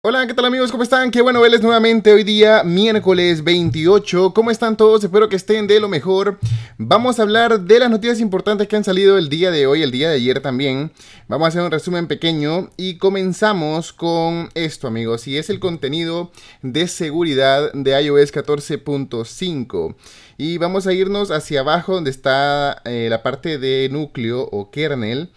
Hola, ¿qué tal amigos? ¿Cómo están? Qué bueno verles nuevamente hoy día, miércoles 28. ¿Cómo están todos? Espero que estén de lo mejor. Vamos a hablar de las noticias importantes que han salido el día de hoy, el día de ayer también. Vamos a hacer un resumen pequeño y comenzamos con esto amigos, y es el contenido de seguridad de iOS 14.5. Y vamos a irnos hacia abajo donde está eh, la parte de núcleo o kernel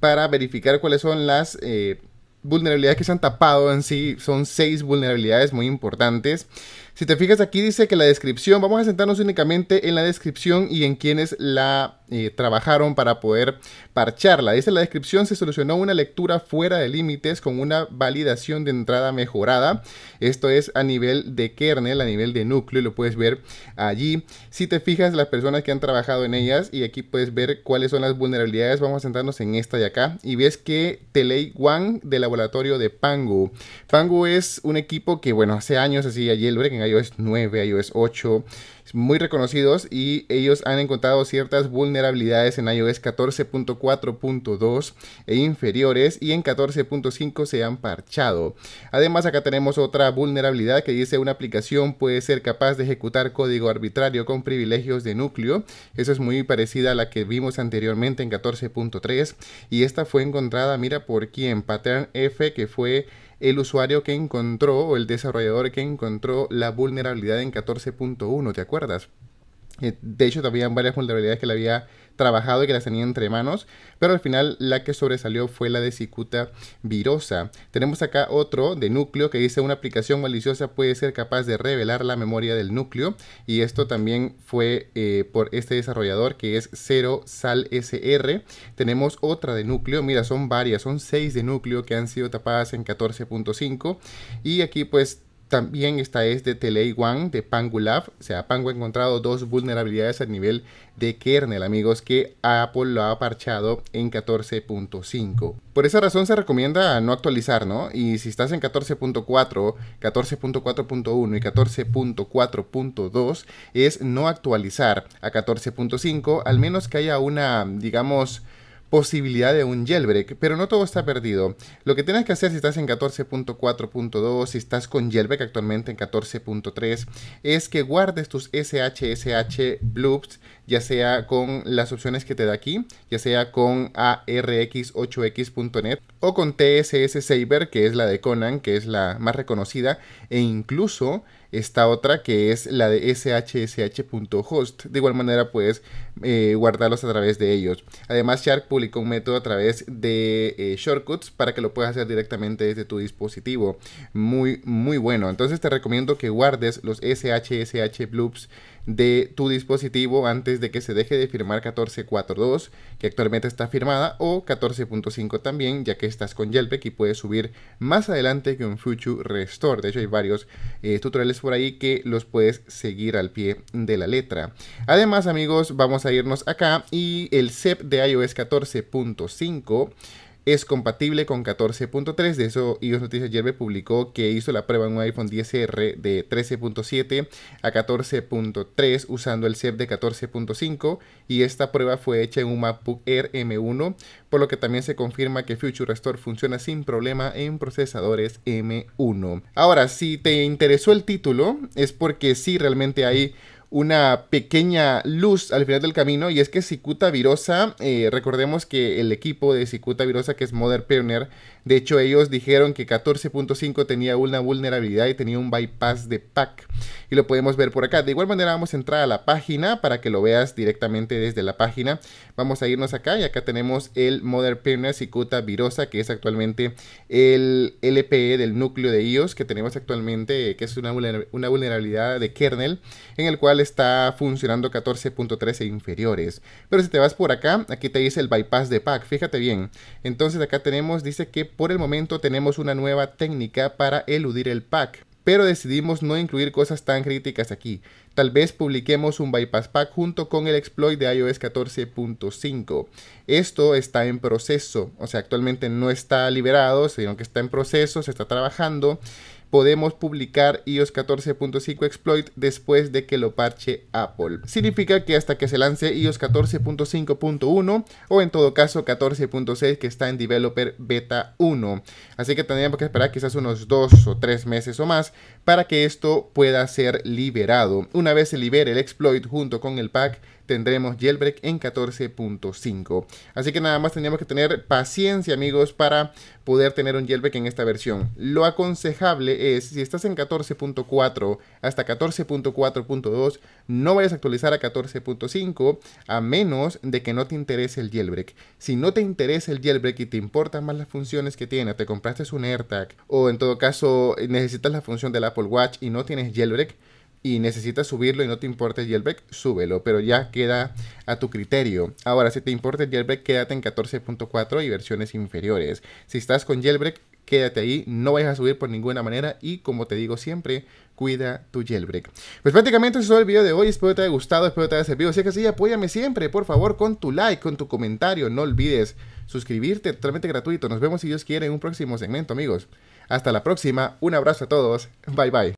para verificar cuáles son las... Eh, vulnerabilidades que se han tapado en sí son seis vulnerabilidades muy importantes. Si te fijas aquí dice que la descripción, vamos a sentarnos únicamente en la descripción y en quiénes la trabajaron para poder parcharla. Dice la descripción, se solucionó una lectura fuera de límites con una validación de entrada mejorada. Esto es a nivel de kernel, a nivel de núcleo, y lo puedes ver allí. Si te fijas, las personas que han trabajado en ellas, y aquí puedes ver cuáles son las vulnerabilidades, vamos a centrarnos en esta de acá, y ves que Telei Wang del laboratorio de Pangu Pangu es un equipo que, bueno, hace años hacía ayer en iOS 9, iOS 8, muy reconocidos y ellos han encontrado ciertas vulnerabilidades en iOS 14.4.2 e inferiores y en 14.5 se han parchado. Además acá tenemos otra vulnerabilidad que dice una aplicación puede ser capaz de ejecutar código arbitrario con privilegios de núcleo. Eso es muy parecida a la que vimos anteriormente en 14.3 y esta fue encontrada, mira, por quién, Pattern F que fue el usuario que encontró o el desarrollador que encontró la vulnerabilidad en 14.1, ¿te acuerdas? Eh, de hecho, había varias vulnerabilidades que la había trabajado y que las tenía entre manos, pero al final la que sobresalió fue la de cicuta virosa. Tenemos acá otro de núcleo que dice una aplicación maliciosa puede ser capaz de revelar la memoria del núcleo y esto también fue eh, por este desarrollador que es 0 sal sr. Tenemos otra de núcleo, mira son varias, son 6 de núcleo que han sido tapadas en 14.5 y aquí pues también está este de Telei de Pangulab, O sea, Pango ha encontrado dos vulnerabilidades a nivel de kernel, amigos, que Apple lo ha parchado en 14.5. Por esa razón se recomienda no actualizar, ¿no? Y si estás en 14.4, 14.4.1 y 14.4.2 es no actualizar a 14.5, al menos que haya una, digamos, posibilidad de un jailbreak, pero no todo está perdido. Lo que tienes que hacer si estás en 14.4.2, si estás con jailbreak actualmente en 14.3, es que guardes tus SHSH bloops, ya sea con las opciones que te da aquí, ya sea con arx8x.net o con TSS Saber, que es la de Conan, que es la más reconocida, e incluso esta otra que es la de shsh.host. De igual manera puedes eh, guardarlos a través de ellos. Además, Shark publicó un método a través de eh, shortcuts para que lo puedas hacer directamente desde tu dispositivo. Muy, muy bueno. Entonces te recomiendo que guardes los shsh bloops de tu dispositivo antes de que se deje de firmar 14.4.2 que actualmente está firmada o 14.5 también ya que estás con Yelp y puedes subir más adelante que un Future Restore de hecho hay varios eh, tutoriales por ahí que los puedes seguir al pie de la letra. Además amigos, vamos a irnos acá y el CEP de iOS 14.5 es compatible con 14.3. De eso iOS Noticias ayer publicó que hizo la prueba en un iPhone 10R de 13.7 a 14.3 usando el CEP de 14.5 y esta prueba fue hecha en un MacBook Air M1, por lo que también se confirma que Future Restore funciona sin problema en procesadores M1. Ahora, si te interesó el título es porque sí realmente hay una pequeña luz al final del camino y es que Cicuta Virosa, eh, recordemos que el equipo de Cicuta Virosa que es Modern Pioneer, de hecho ellos dijeron que 14.5 tenía una vulnerabilidad y tenía un bypass de pack y lo podemos ver por acá. De igual manera vamos a entrar a la página para que lo veas directamente desde la página. Vamos a irnos acá y acá tenemos el Modern Pioneer Cicuta Virosa que es actualmente el LPE del núcleo de iOS que tenemos actualmente que es una vulnerabilidad de kernel en el cual está funcionando 14.3 e inferiores. Pero si te vas por acá, aquí te dice el bypass de pack, fíjate bien. Entonces acá tenemos, dice que por el momento tenemos una nueva técnica para eludir el pack pero decidimos no incluir cosas tan críticas aquí. Tal vez publiquemos un bypass pack junto con el exploit de iOS 14.5. Esto está en proceso, o sea, actualmente no está liberado, sino que está en proceso, se está trabajando podemos publicar iOS 14.5 exploit después de que lo parche Apple. Significa que hasta que se lance iOS 14.5.1 o en todo caso 14.6 que está en Developer Beta 1. Así que tendríamos que esperar quizás unos 2 o 3 meses o más para que esto pueda ser liberado. Una vez se libere el exploit junto con el pack tendremos jailbreak en 14.5. Así que nada más tendríamos que tener paciencia amigos para poder tener un jailbreak en esta versión. Lo aconsejable es, si estás en 14.4 hasta 14.4.2, no vayas a actualizar a 14.5 a menos de que no te interese el jailbreak. Si no te interesa el jailbreak y te importan más las funciones que tiene, te compraste un AirTag o en todo caso necesitas la función del Apple Watch y no tienes jailbreak, y necesitas subirlo y no te importa el jailbreak, súbelo, pero ya queda a tu criterio. Ahora, si te importa el jailbreak, quédate en 14.4 y versiones inferiores. Si estás con jailbreak, quédate ahí, no vayas a subir por ninguna manera y como te digo siempre, cuida tu jailbreak. Pues prácticamente eso es todo el video de hoy, espero que te haya gustado, espero que te haya servido, si es que apóyame siempre, por favor, con tu like, con tu comentario, no olvides suscribirte totalmente gratuito, nos vemos si Dios quiere en un próximo segmento amigos. Hasta la próxima, un abrazo a todos, bye bye.